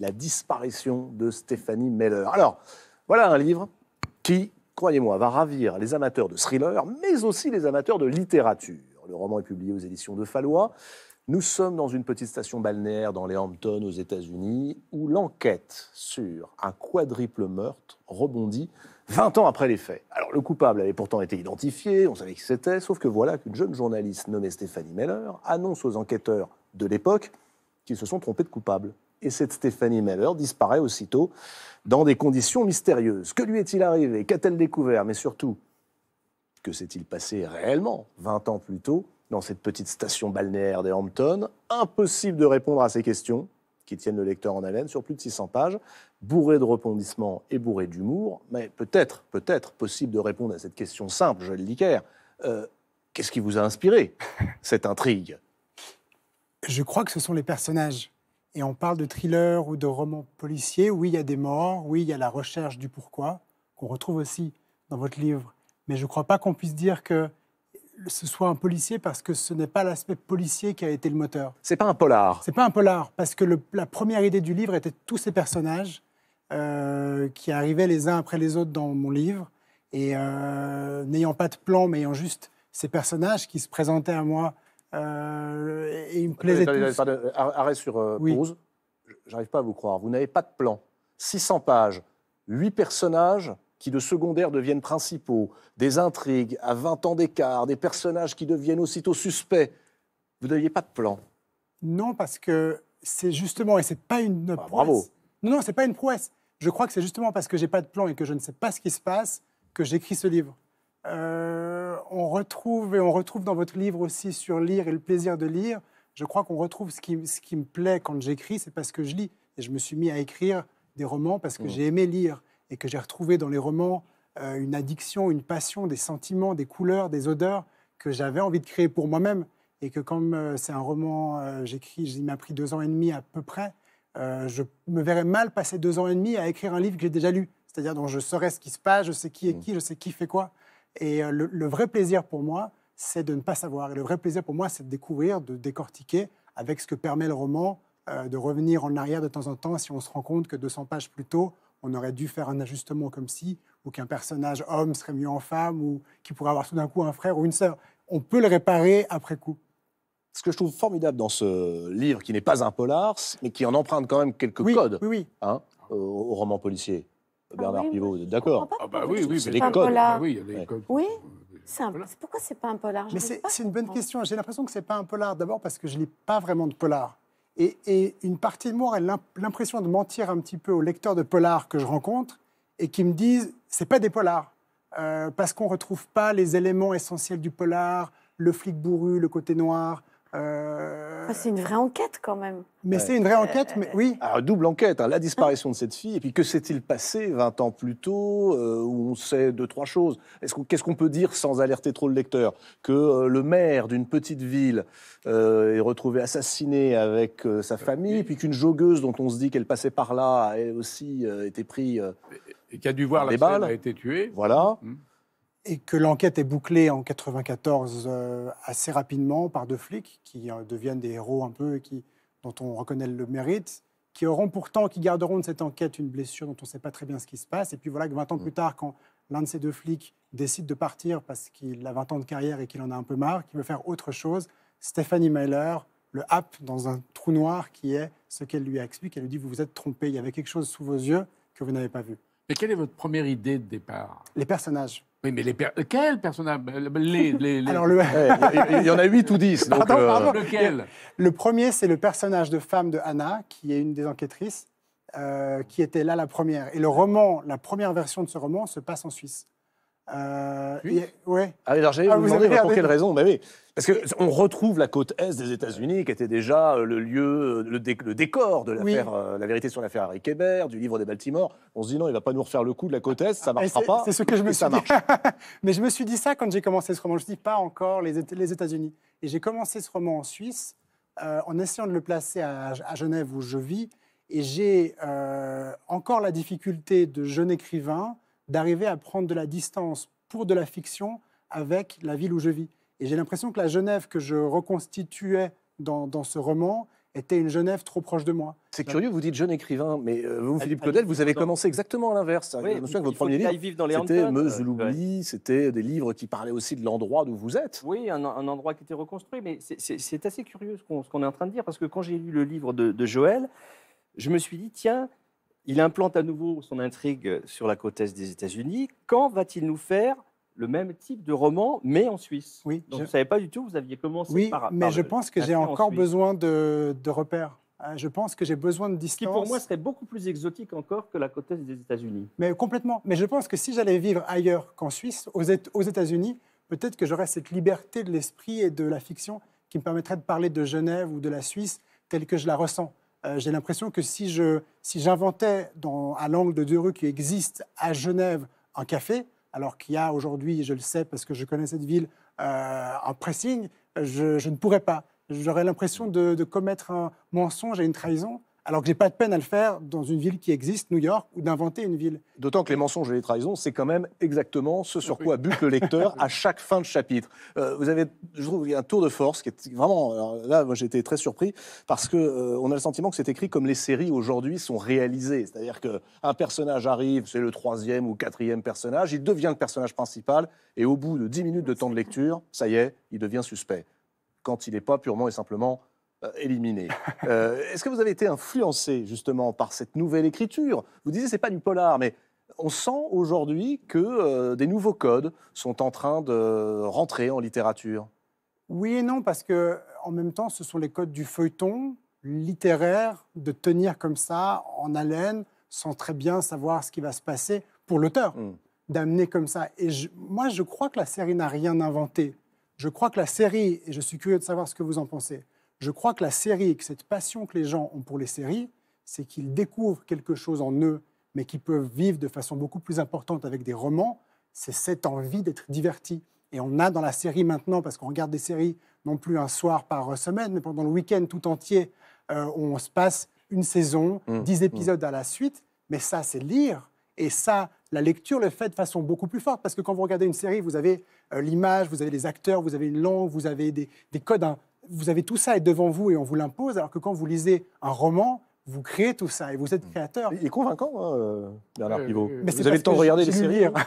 la disparition de Stéphanie Meller. Alors, voilà un livre qui, croyez-moi, va ravir les amateurs de thrillers, mais aussi les amateurs de littérature. Le roman est publié aux éditions de Fallois. Nous sommes dans une petite station balnéaire dans les Hamptons aux États-Unis où l'enquête sur un quadruple meurtre rebondit 20 ans après les faits. Alors le coupable avait pourtant été identifié, on savait qui c'était, sauf que voilà qu'une jeune journaliste nommée Stéphanie Meller annonce aux enquêteurs de l'époque qu'ils se sont trompés de coupable et cette Stéphanie Meller disparaît aussitôt dans des conditions mystérieuses. Que lui est-il arrivé Qu'a-t-elle découvert Mais surtout, que s'est-il passé réellement 20 ans plus tôt dans cette petite station balnéaire des Hamptons Impossible de répondre à ces questions qui tiennent le lecteur en haleine sur plus de 600 pages, bourré de rebondissements et bourré d'humour, mais peut-être, peut-être possible de répondre à cette question simple, je le dis euh, Qu'est-ce qui vous a inspiré cette intrigue Je crois que ce sont les personnages et on parle de thriller ou de roman policier, oui, il y a des morts, oui, il y a la recherche du pourquoi, qu'on retrouve aussi dans votre livre. Mais je ne crois pas qu'on puisse dire que ce soit un policier parce que ce n'est pas l'aspect policier qui a été le moteur. C'est pas un polar. C'est pas un polar parce que la première idée du livre était tous ces personnages euh, qui arrivaient les uns après les autres dans mon livre et euh, n'ayant pas de plan mais ayant juste ces personnages qui se présentaient à moi et euh, il me plaisait euh, arrête sur pause. Euh, j'arrive pas à vous croire. Vous n'avez pas de plan. 600 pages, 8 personnages qui de secondaires deviennent principaux, des intrigues à 20 ans d'écart, des personnages qui deviennent aussitôt suspects. Vous n'aviez pas de plan. Non, parce que c'est justement, et c'est pas une ah, prouesse. Bravo. Non, non, c'est pas une prouesse. Je crois que c'est justement parce que j'ai pas de plan et que je ne sais pas ce qui se passe que j'écris ce livre. Euh, on retrouve, et on retrouve dans votre livre aussi sur lire et le plaisir de lire, je crois qu'on retrouve ce qui, me plaît quand j'écris, c'est parce que je lis. Et je me suis mis à écrire des romans parce que mmh. j'ai aimé lire et que j'ai retrouvé dans les romans euh, une addiction, une passion, des sentiments, des couleurs, des odeurs que j'avais envie de créer pour moi-même. Et que comme euh, c'est un roman, euh, j'écris, il m'a pris deux ans et demi à peu près, je me verrais mal passer deux ans et demi à écrire un livre que j'ai déjà lu. C'est-à-dire dont je saurais ce qui se passe, je sais qui est mmh. qui, je sais qui fait quoi. Et euh, le, vrai plaisir pour moi, c'est de ne pas savoir. Et le vrai plaisir pour moi, c'est de découvrir, de décortiquer avec ce que permet le roman, euh, de revenir en arrière de temps en temps si on se rend compte que 200 pages plus tôt, on aurait dû faire un ajustement comme si, ou qu'un personnage homme serait mieux en femme, ou qu'il pourrait avoir tout d'un coup un frère ou une sœur. On peut le réparer après coup. Ce que je trouve formidable dans ce livre, qui n'est pas un polar, mais qui en emprunte quand même quelques codes Hein, au roman policier. Ah Bernard Pivot, d'accord. Ah bah oui, c'est les codes. Ah oui, il y a euh, pourquoi c'est pas un polar Mais c'est une bonne question. J'ai l'impression que c'est pas un polar d'abord parce que je lis pas vraiment de polar. Et, une partie de moi a l'impression de mentir un petit peu aux lecteurs de polar que je rencontre et qui me disent c'est pas des polars euh, parce qu'on retrouve pas les éléments essentiels du polar, le flic bourru, le côté noir, euh, c'est une vraie enquête quand même. Mais c'est une vraie enquête, mais euh, oui. double enquête, hein. la disparition ah. de cette fille, et puis que s'est-il passé 20 ans plus tôt, euh, où on sait deux, trois choses. Qu'est-ce qu'on peut dire sans alerter trop le lecteur Que le maire d'une petite ville est retrouvé assassiné avec sa famille, et puis qu'une jogueuse dont on se dit qu'elle passait par là a aussi été prise. et qui a dû voir la balles. a été tuée. Voilà. Hum et que l'enquête est bouclée en 94 euh, assez rapidement par deux flics qui euh, deviennent des héros un peu et qui, dont on reconnaît le mérite, qui auront pourtant, qui garderont de cette enquête une blessure dont on ne sait pas très bien ce qui se passe. Et puis voilà que 20 ans mm. plus tard, quand l'un de ces deux flics décide de partir parce qu'il a 20 ans de carrière et qu'il en a un peu marre, qu'il veut faire autre chose, Stephanie Mailer le happe dans un trou noir qui est ce qu'elle lui a expliqué. Elle lui dit, vous vous êtes trompé, il y avait quelque chose sous vos yeux que vous n'avez pas vu. Mais quelle est votre première idée de départ Les personnages. Oui, mais les Il y en a 8 ou 10. Donc, euh, Le premier, c'est le personnage de femme de Anna, qui est une des enquêtrices, euh, qui était là la première. Et le roman, la première version de ce roman, se passe en Suisse. Euh, ah oui. alors j'allais ah, vous, demander pour quelle raison, mais bah Parce qu'on retrouve la côte est des États-Unis, qui était déjà euh, le lieu, euh, le, décor de euh, la vérité sur l'affaire Harry Kéber, du livre des Baltimore. On se dit non, il va pas nous refaire le coup de la côte est, ça ah, marchera pas. C'est ce que je me suis mais je me suis dit ça quand j'ai commencé ce roman. Je ne dis pas encore les, États-Unis. Et j'ai commencé ce roman en Suisse, en essayant de le placer à Genève où je vis. Et j'ai encore la difficulté de jeune écrivain d'arriver à prendre de la distance pour de la fiction avec la ville où je vis. Et j'ai l'impression que la Genève que je reconstituais dans, ce roman était une Genève trop proche de moi. C'est curieux, vous dites jeune écrivain, mais euh, vous, Philippe Claudel, vous avez commencé exactement à l'inverse. Oui, votre premier livre, c'était Meuse euh, l'oubli, c'était des livres qui parlaient aussi de l'endroit d'où vous êtes. Oui, un, endroit qui était reconstruit, mais c'est assez curieux ce qu'on est en train de dire, parce que quand j'ai lu le livre de Joël, je me suis dit, tiens, il implante à nouveau son intrigue sur la côte est des États-Unis. Quand va-t-il nous faire le même type de roman, mais en Suisse Oui. je... ne savais pas du tout, vous aviez commencé oui, Oui, mais je pense que j'ai encore besoin de, repères. Euh, je pense que j'ai besoin de distance. qui pour moi serait beaucoup plus exotique encore que la côte est des États-Unis. Mais complètement. Mais je pense que si j'allais vivre ailleurs qu'en Suisse, aux, aux États-Unis, peut-être que j'aurais cette liberté de l'esprit et de la fiction qui me permettrait de parler de Genève ou de la Suisse telle que je la ressens. Euh, j'ai l'impression que si je si j'inventais à l'angle de deux rues qui existe à Genève un café, alors qu'il y a aujourd'hui, je le sais parce que je connais cette ville, euh, un pressing, je, ne pourrais pas. J'aurais l'impression de, commettre un mensonge et une trahison alors que j'ai pas de peine à le faire dans une ville qui existe, New York, ou d'inventer une ville. D'autant que les mensonges et les trahisons, c'est quand même exactement ce sur quoi bute le lecteur à chaque fin de chapitre. Euh, vous avez, je trouve, un tour de force qui est vraiment. là, moi, j'ai été très surpris parce que euh, on a le sentiment que c'est écrit comme les séries aujourd'hui sont réalisées, c'est-à-dire que un personnage arrive, c'est le troisième ou quatrième personnage, il devient le personnage principal, et au bout de dix minutes de temps de lecture, ça y est, il devient suspect quand il n'est pas purement et simplement euh, euh, est-ce que vous avez été influencé justement par cette nouvelle écriture Vous disiez c'est pas du polar, mais on sent aujourd'hui que euh, des nouveaux codes sont en train de rentrer en littérature. Oui et non, parce que en même temps, ce sont les codes du feuilleton littéraire de tenir comme ça en haleine, sans très bien savoir ce qui va se passer pour l'auteur, hmm. d'amener comme ça. Et moi, je crois que la série n'a rien inventé. Je crois que la série, et je suis curieux de savoir ce que vous en pensez, je crois que la série, que cette passion que les gens ont pour les séries, c'est qu'ils découvrent quelque chose en eux, mais qu'ils peuvent vivre de façon beaucoup plus importante avec des romans. C'est cette envie d'être diverti. Et on a dans la série maintenant, parce qu'on regarde des séries non plus un soir par semaine, mais pendant le week-end tout entier, euh, on se passe une saison, mmh, dix mmh. épisodes à la suite. Mais ça, c'est lire. Et ça, la lecture le fait de façon beaucoup plus forte. Parce que quand vous regardez une série, vous avez euh, l'image, vous avez les acteurs, vous avez une langue, vous avez des, codes, vous avez tout ça devant vous et on vous l'impose, alors que quand vous lisez un roman, vous créez tout ça et vous êtes hmm. créateur. Il est convaincant, hein, euh, Bernard euh, Pivot. Euh, Mais vous avez le temps de regarder les séries.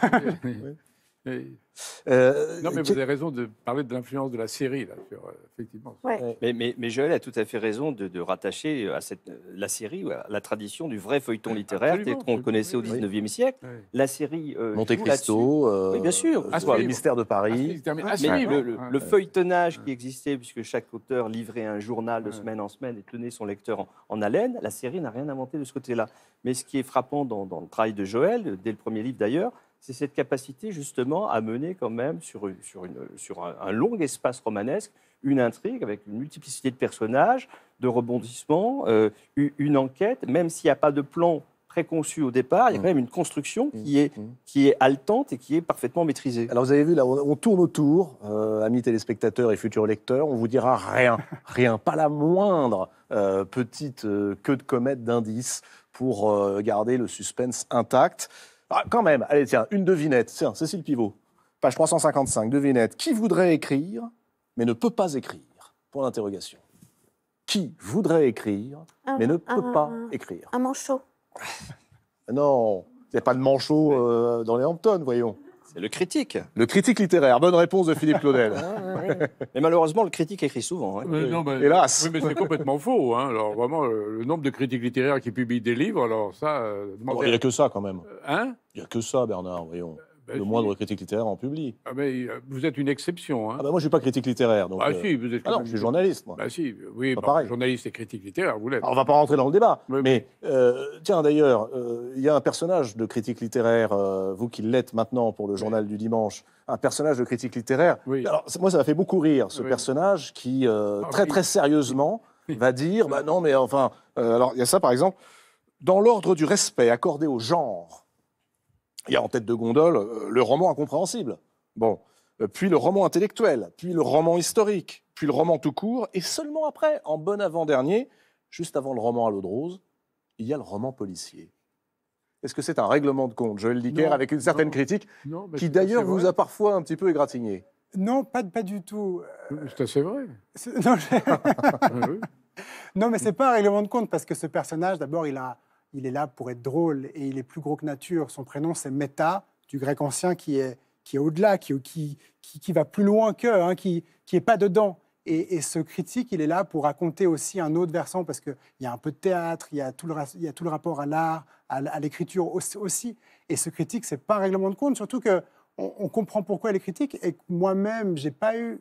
Euh, non, mais vous avez raison de parler de l'influence de la série, là, euh, effectivement. Mais, mais, Joël a tout à fait raison de, rattacher euh, à cette, la série à la tradition du vrai feuilleton littéraire qu'on connaissait au 19e siècle. La série. Euh, Monte Cristo, bien sûr. Ah, les mystères de Paris. Ah, mais le, feuilletonnage qui existait, puisque chaque auteur livrait un journal de semaine en semaine et tenait son lecteur en, haleine, la série n'a rien inventé de ce côté-là. Mais ce qui est frappant dans le travail de Joël, dès le premier livre d'ailleurs, c'est cette capacité justement à mener quand même sur, un, long espace romanesque une intrigue avec une multiplicité de personnages, de rebondissements, euh, une enquête, même s'il n'y a pas de plan préconçu au départ, il y a mm. quand même une construction qui mm. est, mm. qui haletante et qui est parfaitement maîtrisée. Alors vous avez vu, là, on, tourne autour, euh, amis téléspectateurs et futurs lecteurs, on vous dira rien, rien, pas la moindre euh, petite queue de comète d'indice pour garder le suspense intact. Ah, quand même, allez, tiens, une devinette. Tiens, Cécile Pivot, page 355, devinette. Qui voudrait écrire, mais ne peut pas écrire pour l'interrogation Qui voudrait écrire, mais ne peut pas écrire Un manchot. non, il n'y a pas de manchot euh, dans les Hamptons, voyons le critique. Le critique littéraire. Bonne réponse de Philippe Claudel. Ah, mais malheureusement, le critique écrit souvent. Hein. Hélas. Oui, mais c'est complètement faux. Hein. Alors vraiment, le nombre de critiques littéraires qui publient des livres, alors ça. Euh, oh, il n'y a que ça quand même. Hein Il n'y a que ça, Bernard, voyons. Ben le moindre critique littéraire en public. Ah ben, vous êtes une exception. Hein. Ah ben, moi, je ne suis pas critique littéraire. Donc, ah euh, si, vous êtes. Ah non, je suis journaliste. Moi. Bah si, oui, pareil. journaliste et critique littéraire, vous l'êtes. on ne va pas rentrer dans le débat. mais euh, tiens, d'ailleurs, euh, il y a un personnage de critique littéraire, vous qui l'êtes maintenant pour le journal du dimanche, un personnage de critique littéraire. Alors, moi, ça m'a fait beaucoup rire, ce personnage qui, très, très sérieusement, va dire bah, non, mais enfin. alors, il y a ça, par exemple. Dans l'ordre du respect accordé au genre, il y a en tête de gondole euh, le roman incompréhensible. Bon. Euh, puis le roman intellectuel, puis le roman historique, puis le roman tout court, et seulement après, en bon avant-dernier, juste avant le roman à l'eau de rose, il y a le roman policier. Est-ce que c'est un règlement de compte, Joël Dicker, avec une certaine critique, qui d'ailleurs vous a parfois un petit peu égratigné Non, pas, du tout. Euh, c'est assez vrai. Non, ah non, mais c'est pas un règlement de compte, parce que ce personnage, d'abord, il a il est là pour être drôle et il est plus gros que nature. Son prénom, c'est Meta, du grec ancien qui est, qui est au-delà, qui, qui, va plus loin qu'eux, hein, qui n'est pas dedans. Et, et, ce critique, il est là pour raconter aussi un autre versant, parce qu'il y a un peu de théâtre, il y a tout le, il a tout le rapport à l'art, à, l'écriture aussi. Et ce critique, c'est pas un règlement de compte, surtout que on, comprend pourquoi elle est critique, et moi-même, j'ai pas eu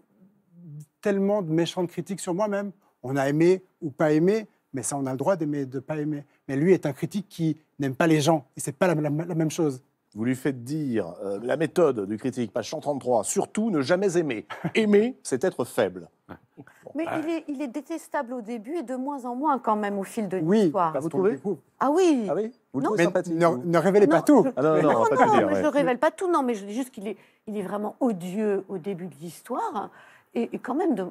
tellement de méchantes critiques sur moi-même. On a aimé ou pas aimé, mais ça, on a le droit d'aimer, de pas aimer. Mais lui est un critique qui n'aime pas les gens, et c'est pas la, même chose. Vous lui faites dire euh, la méthode du critique, page 133, surtout ne jamais aimer. aimer, c'est être faible. Mais il est, détestable au début et de moins en moins quand même au fil de l'histoire. Oui, vous trouvez Ah oui. Ah oui non. ne, révélez pas tout. Ah non, non, je ne révèle pas tout. Non, mais je dis juste qu'il est, il est vraiment odieux au début de l'histoire. Et, et, quand même, de,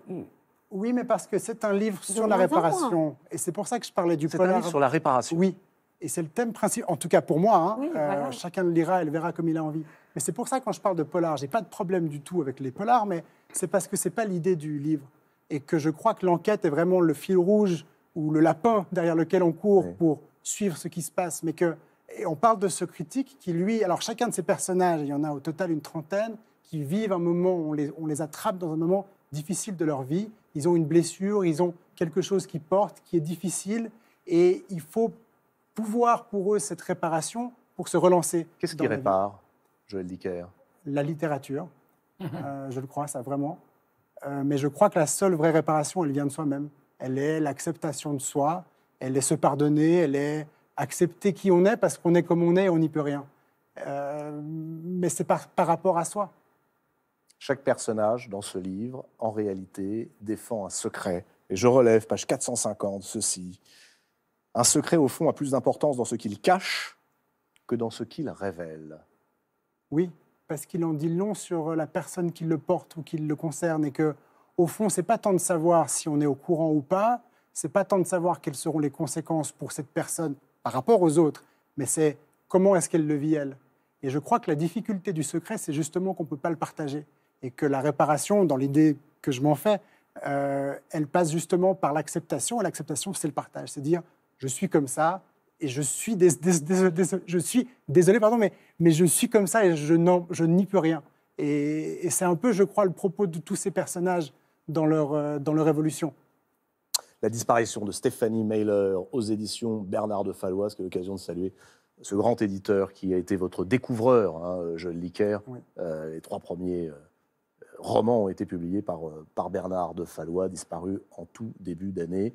oui, mais parce que c'est un livre sur la réparation. Et c'est pour ça que je parlais du polar. C'est un livre sur la réparation. Oui. Et c'est le thème principal, en tout cas pour moi. Hein. Euh, chacun le lira et le verra comme il a envie. Mais c'est pour ça que quand je parle de polar, n'ai pas de problème du tout avec les polars, mais c'est parce que c'est pas l'idée du livre. Et que je crois que l'enquête est vraiment le fil rouge ou le lapin derrière lequel on court pour suivre ce qui se passe. Mais que, on parle de ce critique qui, lui, alors chacun de ces personnages, il y en a au total une trentaine, qui vivent un moment, on on les attrape dans un moment Difficile de leur vie. Ils ont une blessure, ils ont quelque chose qui porte, qui est difficile, et il faut pouvoir pour eux cette réparation pour se relancer. Qu'est-ce qui répare, Joël Dicker La littérature, euh, je le crois, ça vraiment. Euh, mais je crois que la seule vraie réparation, elle vient de soi-même. Elle est l'acceptation de soi, elle est se pardonner, elle est accepter qui on est parce qu'on est comme on est et on n'y peut rien. Euh, mais c'est par rapport à soi. Chaque personnage dans ce livre, en réalité, défend un secret. Et je relève, page 450, ceci. Un secret, au fond, a plus d'importance dans ce qu'il cache que dans ce qu'il révèle. Oui, parce qu'il en dit long sur la personne qui le porte ou qui le concerne, et que, au fond, c'est pas tant de savoir si on est au courant ou pas, c'est pas tant de savoir quelles seront les conséquences pour cette personne par rapport aux autres, mais c'est comment est-ce qu'elle le vit elle. Et je crois que la difficulté du secret, c'est justement qu'on ne peut pas le partager et que la réparation, dans l'idée que je m'en fais, euh, elle passe justement par l'acceptation. Et l'acceptation, c'est le partage. C'est dire, je suis comme ça et je suis, désolé, pardon, mais, mais je suis comme ça et je n'y peux rien. Et, c'est un peu, je crois, le propos de tous ces personnages dans leur, euh, dans évolution. La disparition de Stéphanie Mailer aux éditions Bernard de Fallois, c'est l'occasion de saluer ce grand éditeur qui a été votre découvreur, je hein, Joël euh, les trois premiers romans ont été publiés par, euh, par Bernard de Fallois, disparu en tout début d'année.